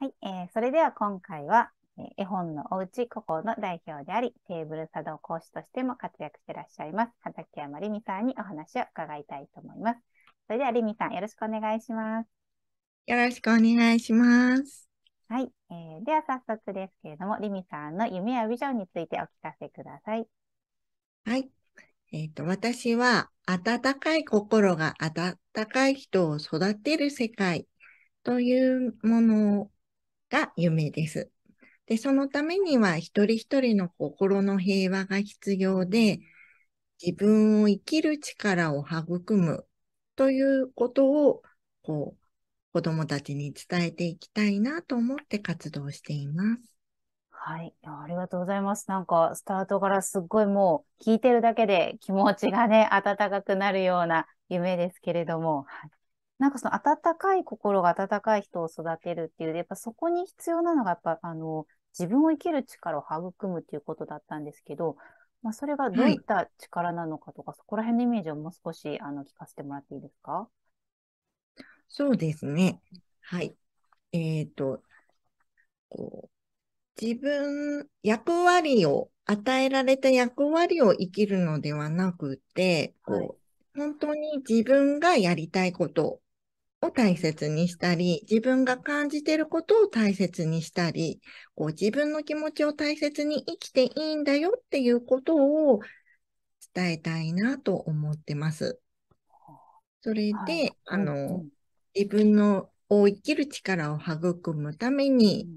はい、えー、それでは今回は、え絵本のおうちここの代表であり、テーブル作動講師としても活躍していらっしゃいます、畠山りみさんにお話を伺いたいと思います。それではりみさん、よろしくお願いします。よろしくお願いします。はい、えー、では早速ですけれども、りみさんの夢やビジョンについてお聞かせください。はい、えっ、ー、と、私は、温かい心が温かい人を育てる世界というものをが夢です。で、そのためには一人一人の心の平和が必要で、自分を生きる力を育むということを、こう、子供たちに伝えていきたいなと思って活動しています。はい。ありがとうございます。なんか、スタートからすっごいもう、聞いてるだけで気持ちがね、温かくなるような夢ですけれども、はい、なんかその温かい心が温かい人を育てるっていう、やっぱそこに必要なのが、やっぱあの、自分を生きる力を育むっていうことだったんですけど、まあ、それがどういった力なのかとか、はい、そこら辺のイメージをもう少しあの聞かせてもらっていいですかそうですね。はい。えっ、ー、と、こう、自分、役割を、与えられた役割を生きるのではなくて、こう、はい、本当に自分がやりたいことを大切にしたり、自分が感じていることを大切にしたり、こう自分の気持ちを大切に生きていいんだよっていうことを伝えたいなと思ってます。それで、はい、あの、自分のを生きる力を育むために、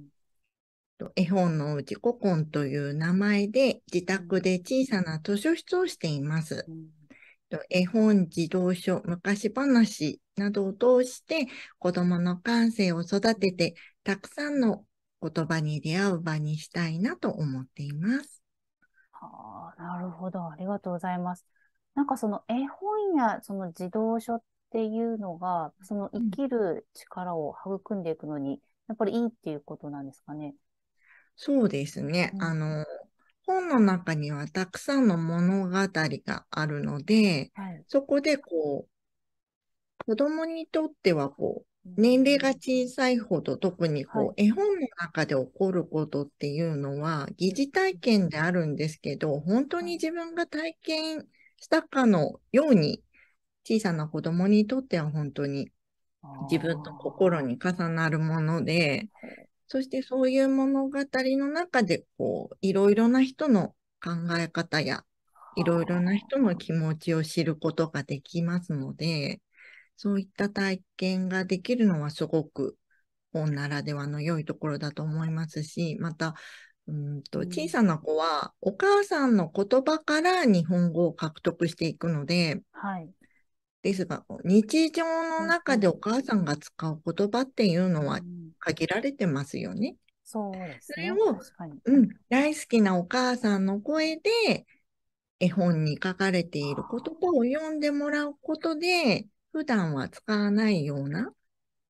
うん、絵本のうち古今という名前で自宅で小さな図書室をしています。うん、絵本児童書昔話などを通して子供の感性を育てて、たくさんの言葉に出会う場にしたいなと思っています。はあ、なるほど。ありがとうございます。なんかその絵本やその児童書っていうのが、その生きる力を育んでいくのに、やっぱりいいっていうことなんですかね。そうですね。うん、あの、本の中にはたくさんの物語があるので、はい、そこでこう、子供にとってはこう、年齢が小さいほど特にこう、はい、絵本の中で起こることっていうのは疑似体験であるんですけど本当に自分が体験したかのように小さな子供にとっては本当に自分と心に重なるものでそしてそういう物語の中でこういろいろな人の考え方やいろいろな人の気持ちを知ることができますので、そういった体験ができるのはすごく本ならではの良いところだと思いますし、また、うんと小さな子はお母さんの言葉から日本語を獲得していくので、はい、ですが日常の中でお母さんが使う言葉っていうのは限られてますよね。そうですね。それを、うん、大好きなお母さんの声で絵本に書かれている言葉を読んでもらうことで普段は使わないような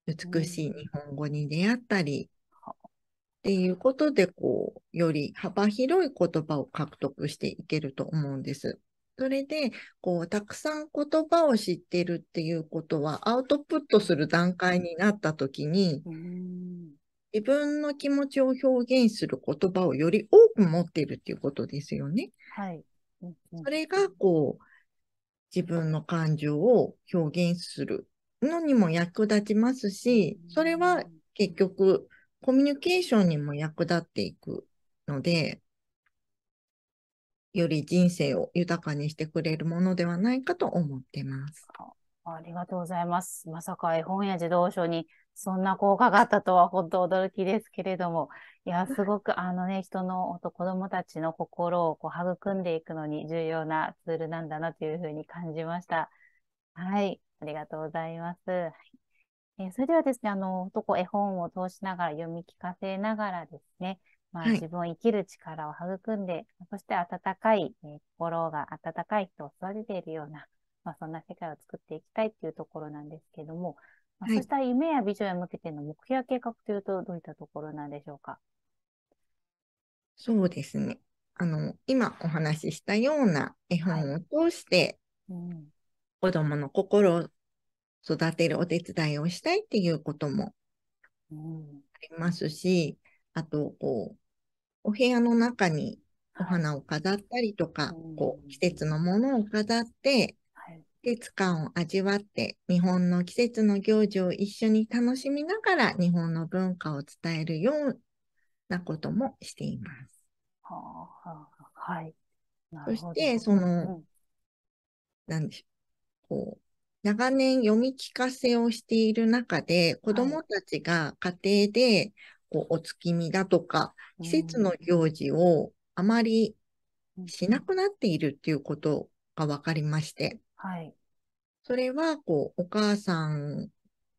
美しい日本語に出会ったり、っていうことで、こう、より幅広い言葉を獲得していけると思うんです。それで、こう、たくさん言葉を知ってるっていうことは、アウトプットする段階になったときに、自分の気持ちを表現する言葉をより多く持ってるっていうことですよね。はい。それが、こう、自分の感情を表現するのにも役立ちますし、それは結局コミュニケーションにも役立っていくので、より人生を豊かにしてくれるものではないかと思ってます。ありがとうございます。まさか絵本や児童書にそんな効果があったとは本当驚きですけれども、いや、すごくあのね、人の、子供たちの心をこう育んでいくのに重要なツールなんだなというふうに感じました。はい、ありがとうございます。えー、それではですね、あの、男絵本を通しながら読み聞かせながらですね、まあ、自分を生きる力を育んで、はい、そして温かい、えー、心が温かい人を育てているような、まあ、そんな世界を作っていきたいっていうところなんですけども、はい、そうした夢やビジョンへ向けての目標や計画というと、どういったところなんでしょうか。そうですね。あの、今お話ししたような絵本を通して、はいうん、子供の心を育てるお手伝いをしたいっていうこともありますし、うん、あと、こう、お部屋の中にお花を飾ったりとか、こう季節のものを飾って、季節感を味わって、日本の季節の行事を一緒に楽しみながら、日本の文化を伝えるようなこともしています。はい。そして、その、うん、でしょう。こう長年読み聞かせをしている中で、子供たちが家庭で、こう、お月見だとか、季節の行事をあまりしなくなっているっていうことが分かりまして、はい。それは、こう、お母さん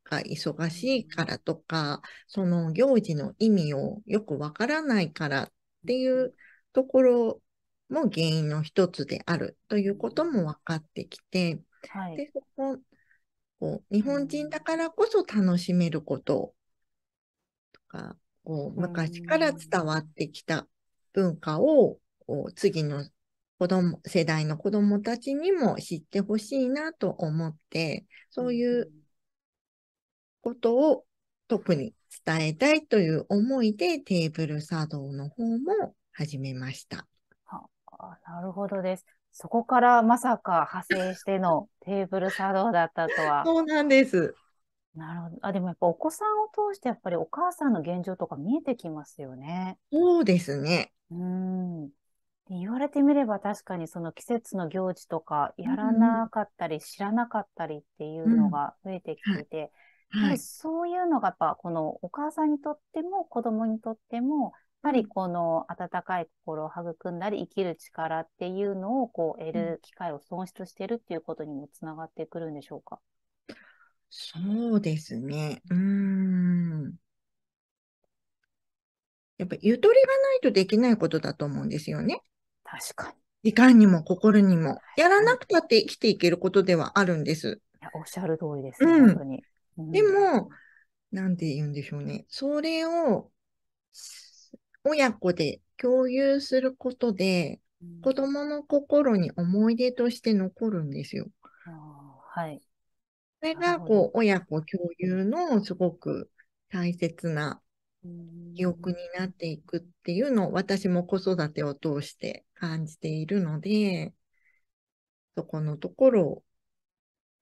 が忙しいからとか、その行事の意味をよくわからないからっていうところも原因の一つであるということも分かってきて、はい、でそここう日本人だからこそ楽しめることとかこう昔から伝わってきた文化をこう次の子供、世代の子供たちにも知ってほしいなと思って、そういうことを特に伝えたいという思いでテーブル茶道の方も始めました。あなるほどです。そこからまさか派生してのテーブル茶道だったとは。そうなんです。なるほど。あ、でもやっぱお子さんを通してやっぱりお母さんの現状とか見えてきますよね。そうですね。うん。言われてみれば確かにその季節の行事とかやらなかったり知らなかったりっていうのが増えてきていて、うんはい、そういうのがやっぱこのお母さんにとっても子供にとってもやっぱりこの温かい心を育んだり生きる力っていうのをこう得る機会を損失してるっていうことにもつながってくるんでしょうか、そうですね。うん。やっぱゆとりがないとできないことだと思うんですよね。確かに。時間にも心にも、やらなくたって生きていけることではあるんです。おっしゃる通りです、ね、うん、本当に。うん、でも、なんて言うんでしょうね。それを、親子で共有することで、うん、子供の心に思い出として残るんですよ。はい。それが、こう、親子共有のすごく大切な記憶になっていくっていうのを私も子育てを通して感じているので、そこのところを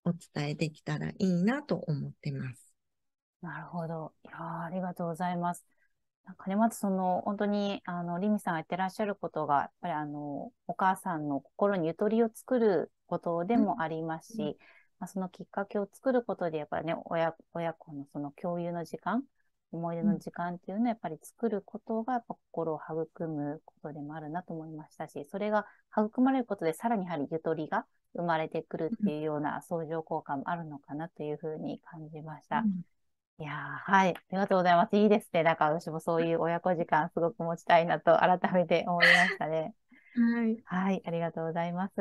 お伝えできたらいいなと思ってます。なるほど。いやありがとうございます。なんかね、まずその、本当に、あの、リミさんが言ってらっしゃることが、やっぱりあの、お母さんの心にゆとりを作ることでもありますし、うん、まあ、そのきっかけを作ることで、やっぱりね、親、親子のその共有の時間思い出の時間っていうのはやっぱり作ることがやっぱ心を育むことでもあるなと思いましたし、それが育まれることでさらにやはりゆとりが生まれてくるっていうような相乗効果もあるのかなというふうに感じました。いやはい。ありがとうございます。いいですね。なんか私もそういう親子時間すごく持ちたいなと改めて思いましたね。はい。はい。ありがとうございます。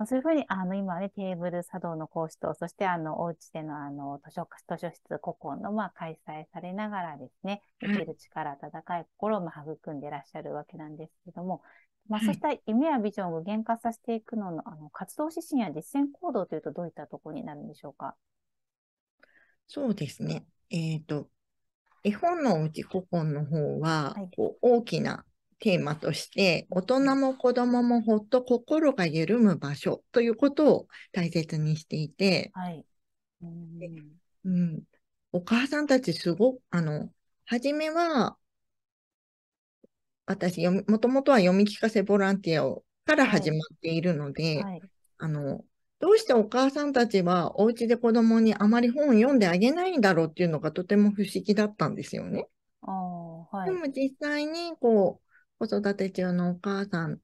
まあ、そういうふうに、あの、今ね、テーブル茶道の講師と、そして、あの、お家での、あの、図書、図書室、古今の、まあ、開催されながらですね、生きる力、温かい心を、まあ、育んでいらっしゃるわけなんですけども、まあ、そうした夢やビジョンを具現化させていくのの、あの、活動指針や実践行動というと、どういったところになるんでしょうか。そうですね。えっ、ー、と、絵本のうち古今の方は、はい、こう大きなテーマとして、大人も子供もほっと心が緩む場所ということを大切にしていて、はいうん、お母さんたちすごく、あの、初めは、私、もともとは読み聞かせボランティアをから始まっているので、はいはい、あの、どうしてお母さんたちはお家で子供にあまり本を読んであげないんだろうっていうのがとても不思議だったんですよね。はい、でも実際にこ子育て中のお母さん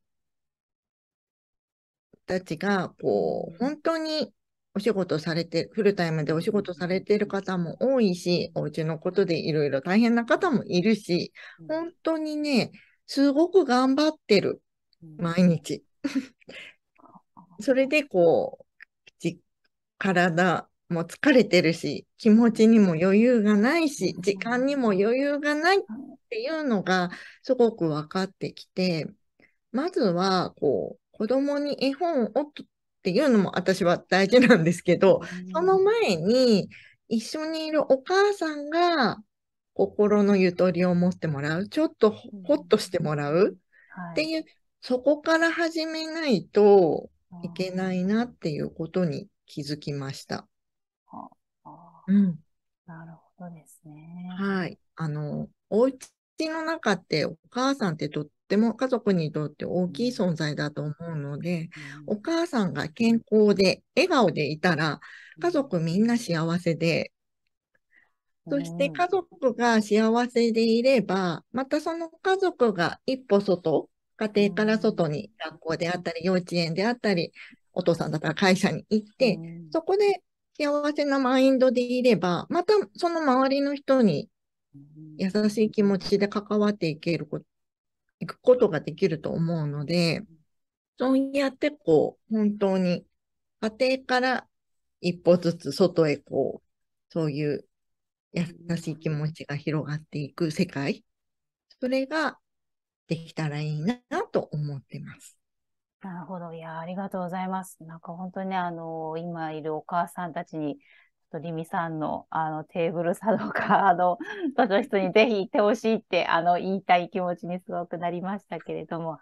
たちが、こう、本当にお仕事されて、フルタイムでお仕事されてる方も多いし、お家のことでいろいろ大変な方もいるし、本当にね、すごく頑張ってる、毎日。それでこう、体も疲れてるし、気持ちにも余裕がないし、時間にも余裕がないっていうのがすごく分かってきて、まずは、こう、子供に絵本をっていうのも私は大事なんですけど、うん、その前に一緒にいるお母さんが心のゆとりを持ってもらう、ちょっとほっとしてもらうっていう、うんはい、そこから始めないといけないなっていうことに気づきました。うん、なるほどですね。はい。あの、お家の中ってお母さんってとっても家族にとって大きい存在だと思うので、お母さんが健康で笑顔でいたら家族みんな幸せで、そして家族が幸せでいれば、またその家族が一歩外、家庭から外に学校であったり、幼稚園であったり、お父さんだから会社に行って、そこで幸せなマインドでいれば、またその周りの人に優しい気持ちで関わっていけること、いくことができると思うので、そうやってこう、本当に家庭から一歩ずつ外へこう、そういう優しい気持ちが広がっていく世界、それができたらいいなと思ってます。なるほど。いや、ありがとうございます。なんか本当にね、あの、今いるお母さんたちにとりさんのあのテーブルサドか、あの、図書室にぜひ行ってほしいって、あの、言いたい気持ちにすごくなりましたけれども。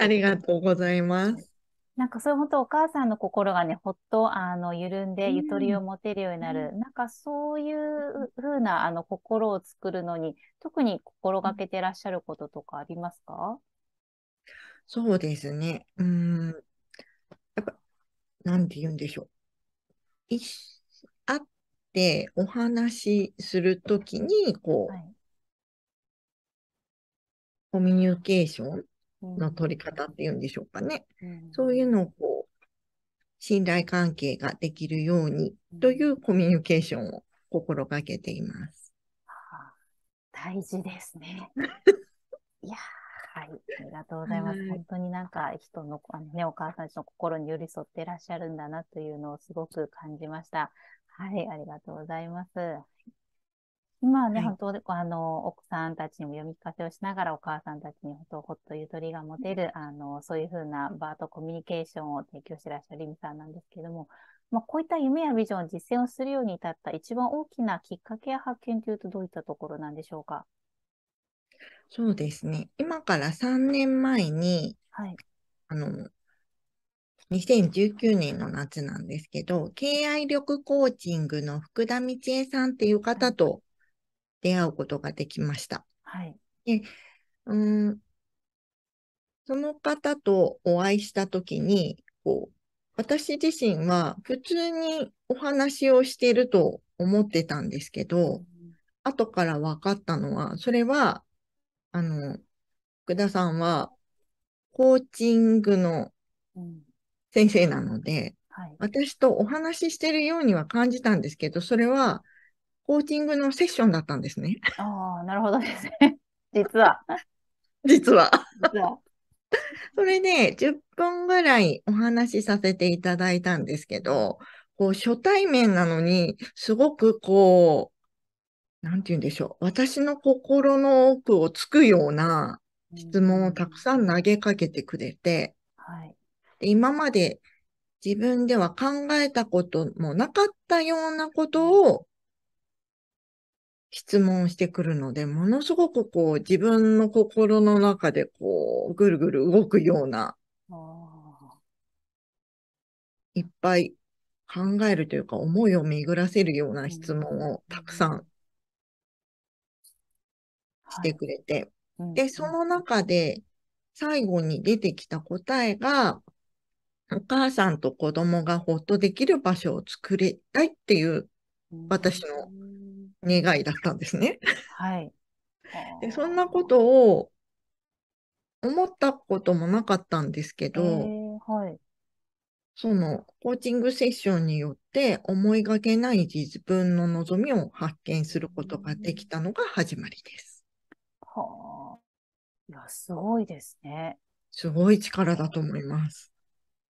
ありがとうございます。なんかそういう本当お母さんの心がね、ほっとあの緩んでゆとりを持てるようになる、うん、なんかそういうふうなあの心を作るのに、特に心がけてらっしゃることとかありますかそうですね。うん。やっぱ、なんて言うんでしょう。一会ってお話しするときに、こう、はい、コミュニケーションの取り方っていうんでしょうかね。うん、そういうのをこう、信頼関係ができるようにというコミュニケーションを心がけています。はあ、大事ですね。いやはい、ありがとうございます。はい、本当になんか人のあの、ね、お母さんたちの心に寄り添っていらっしゃるんだなというのをすごく感じました。はい、ありがとうございます。今はね、はい、本当あの、奥さんたちにも読み聞かせをしながら、お母さんたちに本当、ほっとゆとりが持てる、あの、そういうふうな場とコミュニケーションを提供してらっしゃるリミさんなんですけれども、まあ、こういった夢やビジョンを実践をするように至った一番大きなきっかけや発見というと、どういったところなんでしょうか。そうですね。今から3年前に、はい、あの、2019年の夏なんですけど、敬愛力コーチングの福田道恵さんっていう方と出会うことができました。はい。でうんその方とお会いしたときに、こう、私自身は普通にお話をしてると思ってたんですけど、後から分かったのは、それは、あの、福田さんは、コーチングの先生なので、はい、私とお話ししてるようには感じたんですけど、それはコーチングのセッションだったんですね。ああ、なるほどですね。実は。実は。実はそれで、ね、10分ぐらいお話しさせていただいたんですけど、こう初対面なのに、すごくこう、なんて言うんでしょう。私の心の奥をつくような質問をたくさん投げかけてくれて、うん、はい、今まで自分では考えたこともなかったようなことを質問してくるので、ものすごくこう自分の心の中でこうぐるぐる動くような、いっぱい考えるというか思いを巡らせるような質問をたくさんしてくれて、で、その中で最後に出てきた答えが、お母さんと子供がほっとできる場所を作りたいっていう私の願いだったんですね。はい。でそんなことを思ったこともなかったんですけど、えー、はい、そのコーチングセッションによって思いがけない自分の望みを発見することができたのが始まりです。はあ。いや、すごいですね。すごい力だと思います。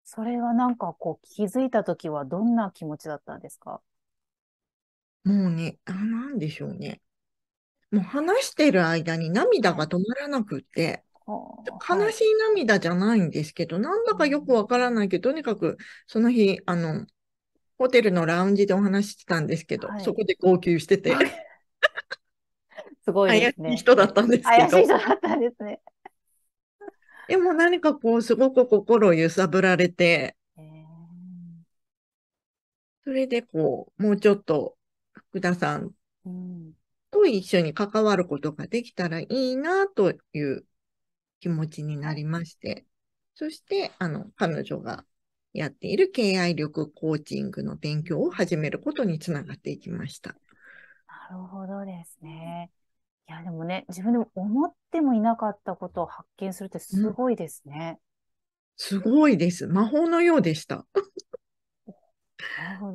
それはなんかこう気づいた時はどんな気持ちだったんですかもうね、あ、なんでしょうね。もう話してる間に涙が止まらなくって、悲しい涙じゃないんですけど、なんだかよくわからないけど、とにかくその日、あの、ホテルのラウンジでお話してたんですけど、はい、そこで号泣してて。すごい、ね、怪しい人だったんですけど。怪しい人だったんですね。でも何かこう、すごく心を揺さぶられて、それでこう、もうちょっと福田さんと一緒に関わることができたらいいなという気持ちになりまして、そして、あの、彼女がやっている敬愛力コーチングの勉強を始めることにつながっていきました。なるほどですね。いや、でもね、自分でも思ってもいなかったことを発見するってすごいですね。すごいです。魔法のようでした。なるほ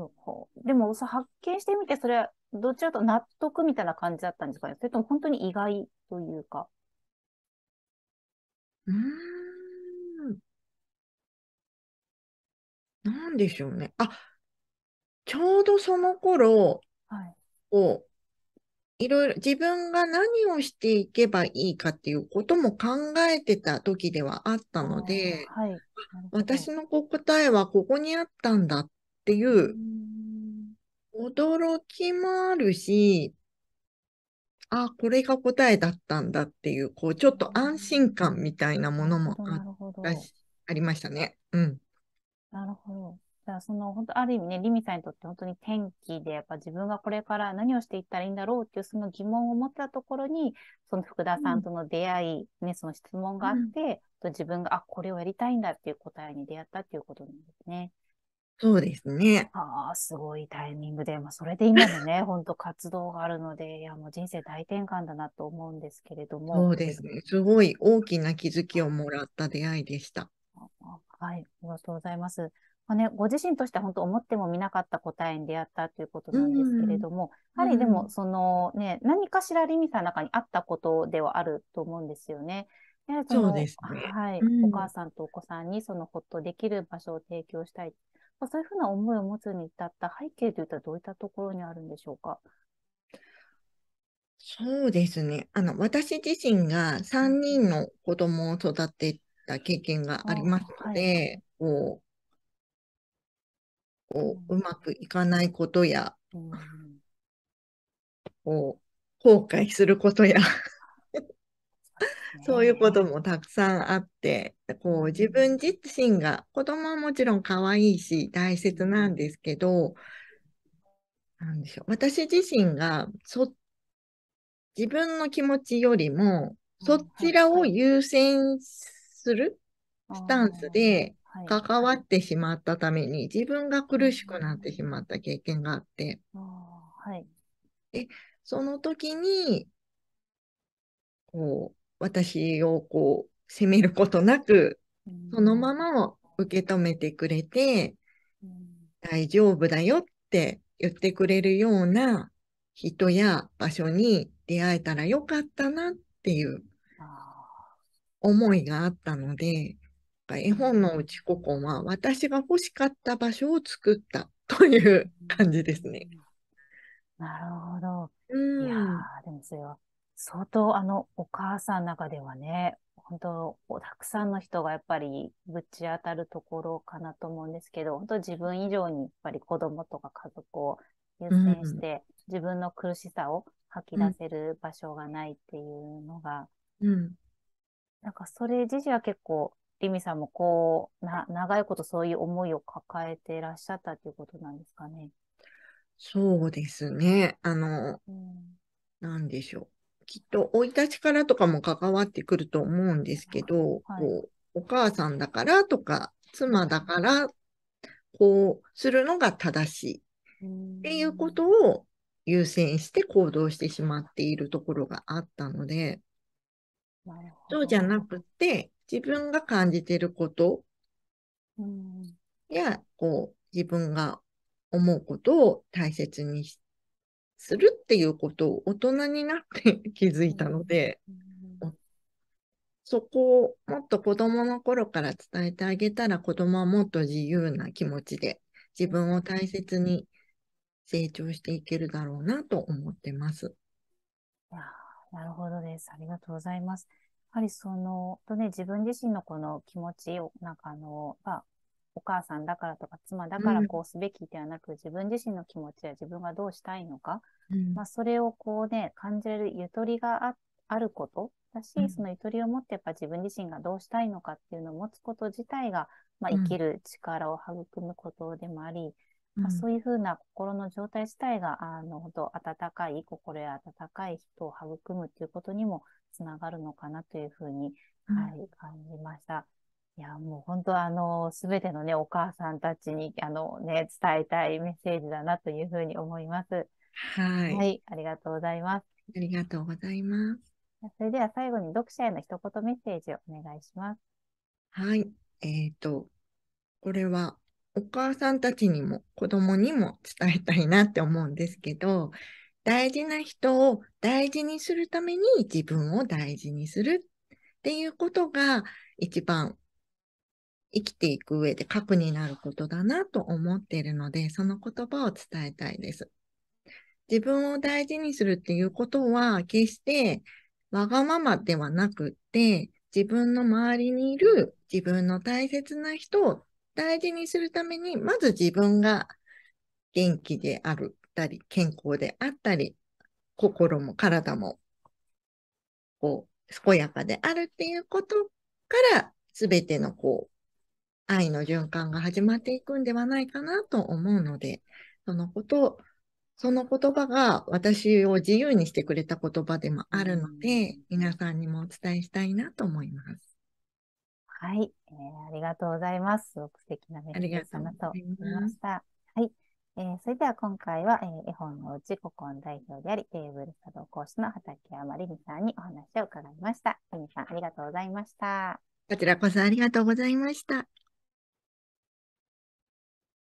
ど。でもさ、発見してみて、それはどちらと納得みたいな感じだったんですかねそれとも本当に意外というか。うーん。なんでしょうね。あ、ちょうどその頃を、はい、いろいろ自分が何をしていけばいいかっていうことも考えてた時ではあったので、はい、私の答えはここにあったんだっていう驚きもあるし、あ、これが答えだったんだっていう、こう、ちょっと安心感みたいなものもあったし、ありましたね。うん。なるほど。じゃあその本当ある意味ね、リミさんにとって本当に天気でやっぱ自分がこれから何をしていったらいいんだろうっていうその疑問を持ったところに、その福田さんとの出会い、うん、ね、その質問があって、うん、自分が、あ、これをやりたいんだっていう答えに出会ったっていうことなんですね。そうですね。ああ、すごいタイミングで、まあ、それで今のね、本当活動があるので、いや、もう人生大転換だなと思うんですけれども。そうですね。すごい大きな気づきをもらった出会いでした。はい、ありがとうございます。まあね、ご自身としては本当思ってもみなかった答えに出会ったということなんですけれども、うん、やはりでもそのね、何かしらリミさんの中にあったことではあると思うんですよね。そそうですね。はい、うん、お母さんとお子さんにそのほっとできる場所を提供したい。まあ、そういうふうな思いを持つに至った背景といったらどういったところにあるんでしょうか。そうですね。あの、私自身が3人の子供を育てた経験がありますので、はい、こう、こううまくいかないことや、こう後悔することやそういうこともたくさんあって、こう自分自身が、子供はもちろん可愛いし大切なんですけど、なんでしょう。私自身が、そ、自分の気持ちよりも、そちらを優先するスタンスで関わってしまったために、自分が苦しくなってしまった経験があって、はい、でその時に、こう、私をこう、責めることなく、そのまま受け止めてくれて、大丈夫だよって言ってくれるような人や場所に出会えたらよかったなっていう思いがあったので、か絵本のうちここは私が欲しかった場所を作ったという感じですね。なるほど。うん、いやでもそれは相当あのお母さんの中ではね本当たくさんの人がやっぱりぶち当たるところかなと思うんですけど本当自分以上にやっぱり子供とか家族を優先して、自分の苦しさを吐き出せる場所がないっていうのが、うん、なんかそれ自身は結構リミさんもこう、な、長いことそういう思いを抱えていらっしゃったということなんですかね。そうですね。あの、うん、なんでしょう。きっと、生い立ちからとかも関わってくると思うんですけど、はい、こうお母さんだからとか、妻だから、こうするのが正しい、うん、っていうことを優先して行動してしまっているところがあったので、そうじゃなくて、自分が感じていることや、こう、自分が思うことを大切にするっていうことを大人になって 気づいたので、そこをもっと子供の頃から伝えてあげたら子供はもっと自由な気持ちで自分を大切に成長していけるだろうなと思ってます。なるほどです。ありがとうございます。りその、とね、自分自身のこの気持ちを、なんかあの、まあ、お母さんだからとか妻だからこうすべきではなく、うん、自分自身の気持ちや自分がどうしたいのか、うん、まあ、それをこうね、感じれるゆとりがあることだし、うん、そのゆとりを持ってやっぱ自分自身がどうしたいのかっていうのを持つこと自体が、まあ、生きる力を育むことでもあり、まあ、そういうふうな心の状態自体が、あの、本当温かい、心や温かい人を育むっていうことにもつながるのかなというふうに、はい、感じました。いや、もう本当あの、すべてのね、お母さんたちに、あのね、伝えたいメッセージだなというふうに思います。はい。はい、ありがとうございます。ありがとうございます。それでは最後に読者への一言メッセージをお願いします。はい。えっ、ー、と、これはお母さんたちにも子供にも伝えたいなって思うんですけど、大事な人を大事にするために自分を大事にするっていうことが一番生きていく上で核になることだなと思っているので、その言葉を伝えたいです。自分を大事にするっていうことは、決してわがままではなくって、自分の周りにいる自分の大切な人を大事にするために、まず自分が元気であるったり、健康であったり、心も体も、こう、健やかであるっていうことから、すべてのこう、愛の循環が始まっていくんではないかなと思うので、そのことを、その言葉が私を自由にしてくれた言葉でもあるので、皆さんにもお伝えしたいなと思います。はい、えー、ありがとうございます。すごく素敵なメッセージだなと思いました。いはい。えー、それでは今回は、えー、絵本のうち古今代表であり、テーブル作動講師の畠山りみさんにお話を伺いました。りみさん、ありがとうございました。こちらこそありがとうございました。